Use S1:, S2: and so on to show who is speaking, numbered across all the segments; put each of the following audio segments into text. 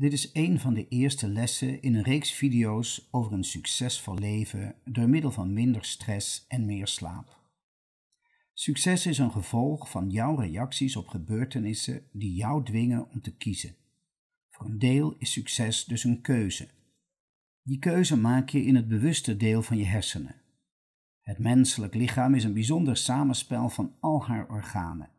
S1: Dit is een van de eerste lessen in een reeks video's over een succesvol leven door middel van minder stress en meer slaap. Succes is een gevolg van jouw reacties op gebeurtenissen die jou dwingen om te kiezen. Voor een deel is succes dus een keuze. Die keuze maak je in het bewuste deel van je hersenen. Het menselijk lichaam is een bijzonder samenspel van al haar organen.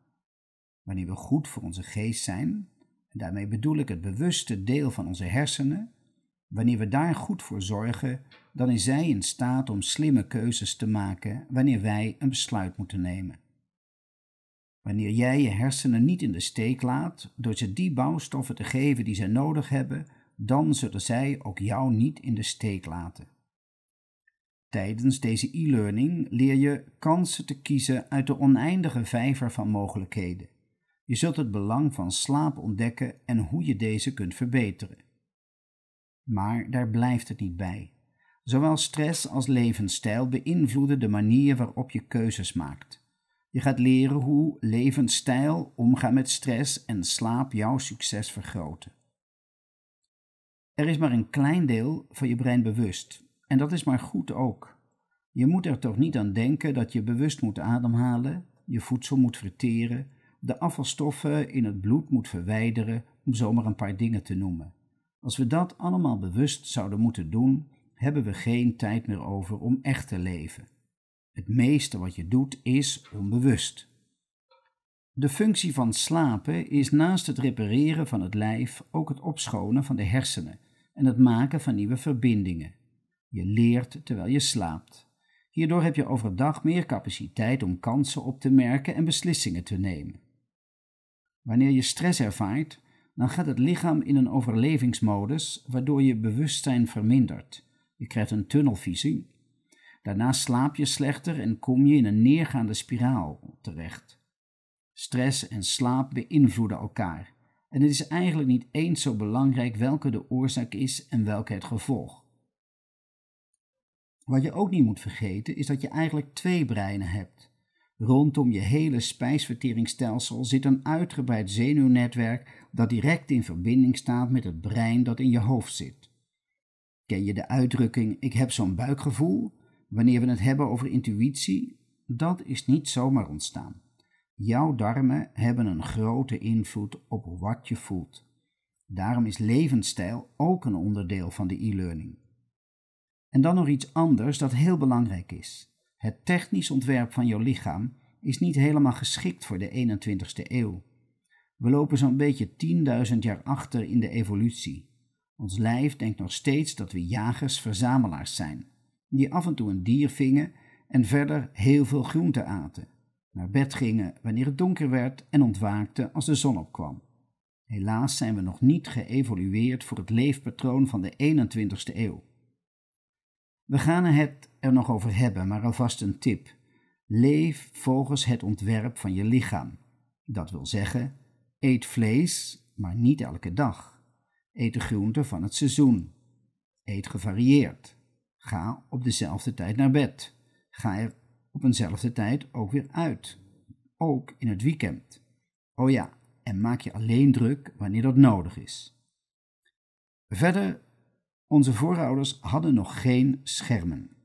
S1: Wanneer we goed voor onze geest zijn, daarmee bedoel ik het bewuste deel van onze hersenen, wanneer we daar goed voor zorgen, dan is zij in staat om slimme keuzes te maken wanneer wij een besluit moeten nemen. Wanneer jij je hersenen niet in de steek laat door ze die bouwstoffen te geven die zij nodig hebben, dan zullen zij ook jou niet in de steek laten. Tijdens deze e-learning leer je kansen te kiezen uit de oneindige vijver van mogelijkheden. Je zult het belang van slaap ontdekken en hoe je deze kunt verbeteren. Maar daar blijft het niet bij. Zowel stress als levensstijl beïnvloeden de manier waarop je keuzes maakt. Je gaat leren hoe levensstijl, omgaan met stress en slaap jouw succes vergroten. Er is maar een klein deel van je brein bewust, en dat is maar goed ook. Je moet er toch niet aan denken dat je bewust moet ademhalen, je voedsel moet verteren, de afvalstoffen in het bloed moet verwijderen, om zomaar een paar dingen te noemen. Als we dat allemaal bewust zouden moeten doen, hebben we geen tijd meer over om echt te leven. Het meeste wat je doet is onbewust. De functie van slapen is naast het repareren van het lijf ook het opschonen van de hersenen en het maken van nieuwe verbindingen. Je leert terwijl je slaapt. Hierdoor heb je overdag meer capaciteit om kansen op te merken en beslissingen te nemen. Wanneer je stress ervaart, dan gaat het lichaam in een overlevingsmodus, waardoor je bewustzijn vermindert. Je krijgt een tunnelvisie. Daarna slaap je slechter en kom je in een neergaande spiraal terecht. Stress en slaap beïnvloeden elkaar. En het is eigenlijk niet eens zo belangrijk welke de oorzaak is en welke het gevolg. Wat je ook niet moet vergeten is dat je eigenlijk twee breinen hebt. Rondom je hele spijsverteringsstelsel zit een uitgebreid zenuwnetwerk dat direct in verbinding staat met het brein dat in je hoofd zit. Ken je de uitdrukking ik heb zo'n buikgevoel? Wanneer we het hebben over intuïtie, dat is niet zomaar ontstaan. Jouw darmen hebben een grote invloed op wat je voelt. Daarom is levensstijl ook een onderdeel van de e-learning. En dan nog iets anders dat heel belangrijk is. Het technisch ontwerp van jouw lichaam is niet helemaal geschikt voor de 21ste eeuw. We lopen zo'n beetje 10.000 jaar achter in de evolutie. Ons lijf denkt nog steeds dat we jagers-verzamelaars zijn, die af en toe een dier vingen en verder heel veel groente aten, naar bed gingen wanneer het donker werd en ontwaakten als de zon opkwam. Helaas zijn we nog niet geëvolueerd voor het leefpatroon van de 21ste eeuw. We gaan het er nog over hebben, maar alvast een tip. Leef volgens het ontwerp van je lichaam. Dat wil zeggen, eet vlees, maar niet elke dag. Eet de groenten van het seizoen. Eet gevarieerd. Ga op dezelfde tijd naar bed. Ga er op eenzelfde tijd ook weer uit. Ook in het weekend. Oh ja, en maak je alleen druk wanneer dat nodig is. Verder, onze voorouders hadden nog geen schermen.